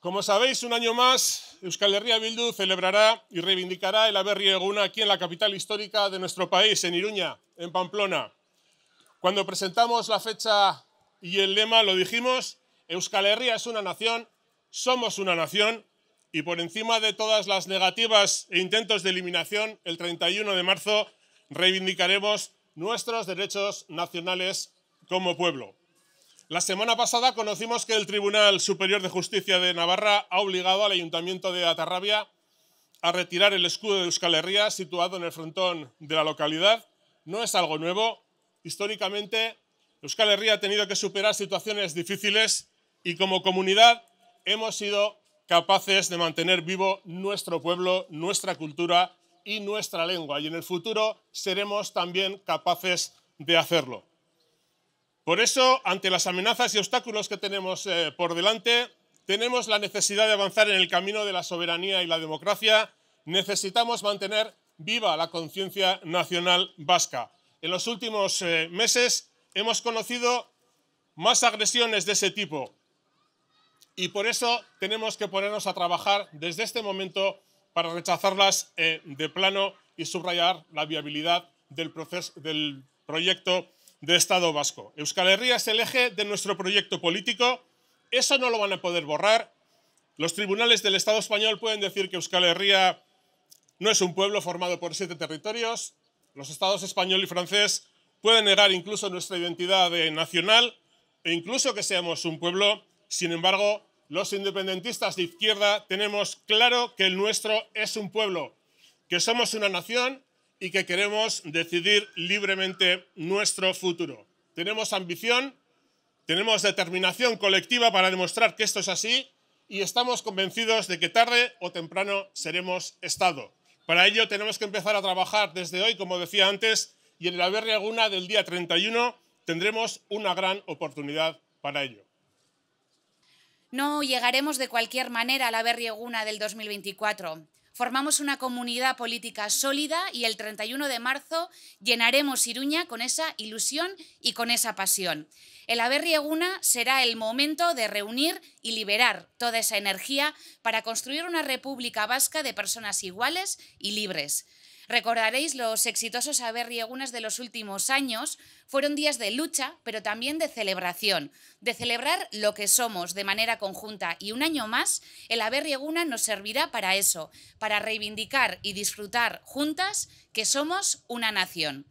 Como sabéis, un año más, Euskal Herria Bildu celebrará y reivindicará el haber Eguna aquí en la capital histórica de nuestro país, en Iruña, en Pamplona. Cuando presentamos la fecha y el lema lo dijimos, Euskal Herria es una nación, somos una nación, y por encima de todas las negativas e intentos de eliminación, el 31 de marzo reivindicaremos nuestros derechos nacionales como pueblo. La semana pasada conocimos que el Tribunal Superior de Justicia de Navarra ha obligado al Ayuntamiento de Atarrabia a retirar el escudo de Euskal Herria situado en el frontón de la localidad. No es algo nuevo. Históricamente, Euskal Herria ha tenido que superar situaciones difíciles y como comunidad hemos sido capaces de mantener vivo nuestro pueblo, nuestra cultura y nuestra lengua. Y en el futuro seremos también capaces de hacerlo. Por eso, ante las amenazas y obstáculos que tenemos eh, por delante, tenemos la necesidad de avanzar en el camino de la soberanía y la democracia. Necesitamos mantener viva la conciencia nacional vasca. En los últimos eh, meses hemos conocido más agresiones de ese tipo y por eso tenemos que ponernos a trabajar desde este momento para rechazarlas eh, de plano y subrayar la viabilidad del, proceso, del proyecto de Estado vasco. Euskal Herria es el eje de nuestro proyecto político. Eso no lo van a poder borrar. Los tribunales del Estado español pueden decir que Euskal Herria no es un pueblo formado por siete territorios. Los estados español y francés pueden negar incluso nuestra identidad nacional e incluso que seamos un pueblo. Sin embargo, los independentistas de izquierda tenemos claro que el nuestro es un pueblo, que somos una nación y que queremos decidir libremente nuestro futuro. Tenemos ambición, tenemos determinación colectiva para demostrar que esto es así y estamos convencidos de que tarde o temprano seremos Estado. Para ello tenemos que empezar a trabajar desde hoy, como decía antes, y en la Berrieguna del día 31 tendremos una gran oportunidad para ello. No llegaremos de cualquier manera a la Berrieguna del 2024. Formamos una comunidad política sólida y el 31 de marzo llenaremos Iruña con esa ilusión y con esa pasión. El Aberri Eguna será el momento de reunir y liberar toda esa energía para construir una república vasca de personas iguales y libres. Recordaréis los exitosos aberriegunas de los últimos años. Fueron días de lucha, pero también de celebración, de celebrar lo que somos de manera conjunta. Y un año más, el aberrieguna nos servirá para eso, para reivindicar y disfrutar juntas que somos una nación.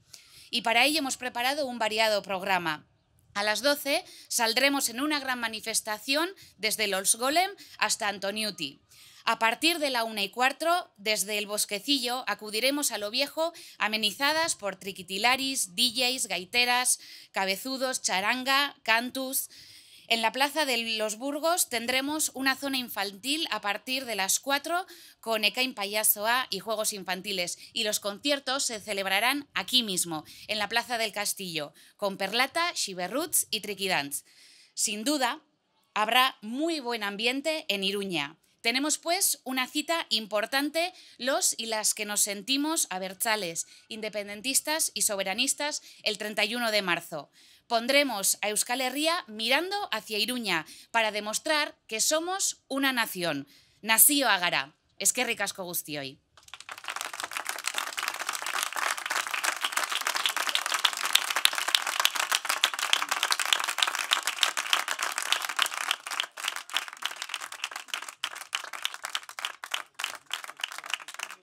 Y para ello hemos preparado un variado programa. A las 12 saldremos en una gran manifestación desde Los Golem hasta Antoniuti. A partir de la una y cuarto, desde el bosquecillo, acudiremos a lo viejo, amenizadas por triquitilaris, DJs, gaiteras, cabezudos, charanga, cantus. En la Plaza de los Burgos tendremos una zona infantil a partir de las 4 con Ekaim Payaso A y Juegos Infantiles y los conciertos se celebrarán aquí mismo, en la Plaza del Castillo, con Perlata, Shiverroots y Triquidance. Sin duda, habrá muy buen ambiente en Iruña. Tenemos pues una cita importante los y las que nos sentimos abertzales, independentistas y soberanistas el 31 de marzo. Pondremos a Euskal Herria mirando hacia Iruña para demostrar que somos una nación. Nacío Agara. Es que ricasco hoy.